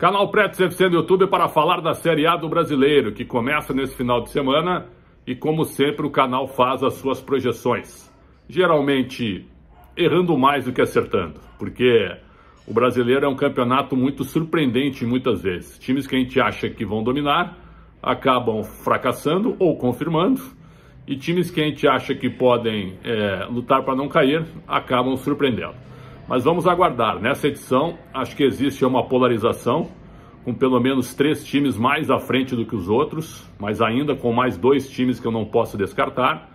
Canal Pretos FC no YouTube para falar da Série A do Brasileiro, que começa nesse final de semana e, como sempre, o canal faz as suas projeções. Geralmente errando mais do que acertando, porque o brasileiro é um campeonato muito surpreendente muitas vezes. Times que a gente acha que vão dominar acabam fracassando ou confirmando, e times que a gente acha que podem é, lutar para não cair acabam surpreendendo. Mas vamos aguardar. Nessa edição, acho que existe uma polarização, com pelo menos três times mais à frente do que os outros, mas ainda com mais dois times que eu não posso descartar.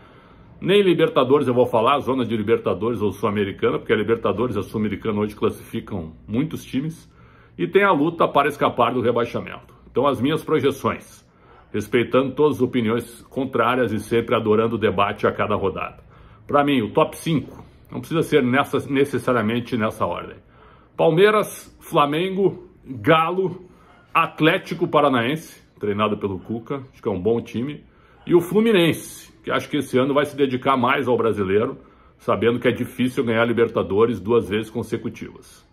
Nem Libertadores eu vou falar, zona de Libertadores ou Sul-Americana, porque a Libertadores e a Sul-Americana hoje classificam muitos times. E tem a luta para escapar do rebaixamento. Então, as minhas projeções, respeitando todas as opiniões contrárias e sempre adorando o debate a cada rodada. Para mim, o top 5 não precisa ser nessa, necessariamente nessa ordem. Palmeiras, Flamengo, Galo, Atlético Paranaense, treinado pelo Cuca, acho que é um bom time, e o Fluminense, que acho que esse ano vai se dedicar mais ao brasileiro, sabendo que é difícil ganhar Libertadores duas vezes consecutivas.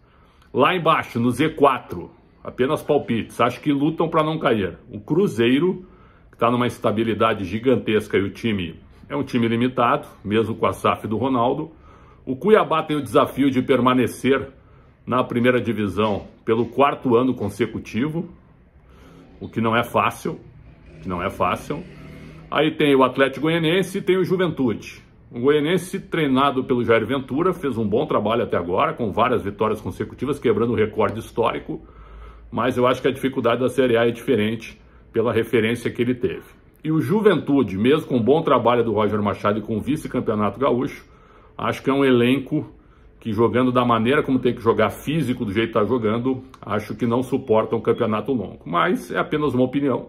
Lá embaixo, no Z4, apenas palpites, acho que lutam para não cair. O Cruzeiro, que está numa estabilidade gigantesca e o time é um time limitado, mesmo com a SAF do Ronaldo, o Cuiabá tem o desafio de permanecer na primeira divisão pelo quarto ano consecutivo, o que não é fácil, que não é fácil. Aí tem o Atlético Goianiense e tem o Juventude. O Goianiense, treinado pelo Jair Ventura, fez um bom trabalho até agora, com várias vitórias consecutivas, quebrando o recorde histórico, mas eu acho que a dificuldade da Série A é diferente pela referência que ele teve. E o Juventude, mesmo com o bom trabalho do Roger Machado e com o vice-campeonato gaúcho, Acho que é um elenco que jogando da maneira como tem que jogar físico, do jeito que está jogando, acho que não suporta um campeonato longo. Mas é apenas uma opinião.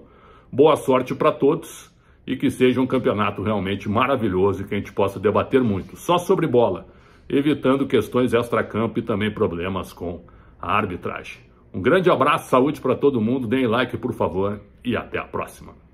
Boa sorte para todos e que seja um campeonato realmente maravilhoso e que a gente possa debater muito, só sobre bola, evitando questões extra-campo e também problemas com a arbitragem. Um grande abraço, saúde para todo mundo, deem like por favor e até a próxima.